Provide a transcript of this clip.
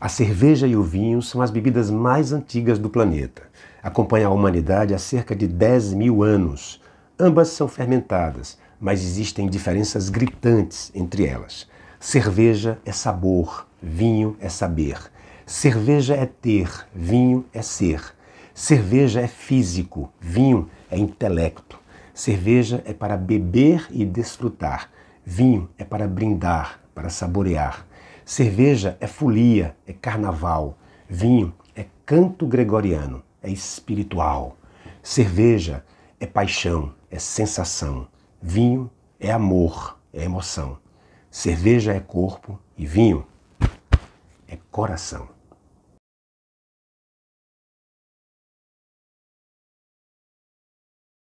A cerveja e o vinho são as bebidas mais antigas do planeta. Acompanham a humanidade há cerca de 10 mil anos. Ambas são fermentadas, mas existem diferenças gritantes entre elas. Cerveja é sabor, vinho é saber. Cerveja é ter, vinho é ser. Cerveja é físico, vinho é intelecto. Cerveja é para beber e desfrutar, vinho é para brindar, para saborear. Cerveja é folia, é carnaval. Vinho é canto gregoriano, é espiritual. Cerveja é paixão, é sensação. Vinho é amor, é emoção. Cerveja é corpo e vinho é coração.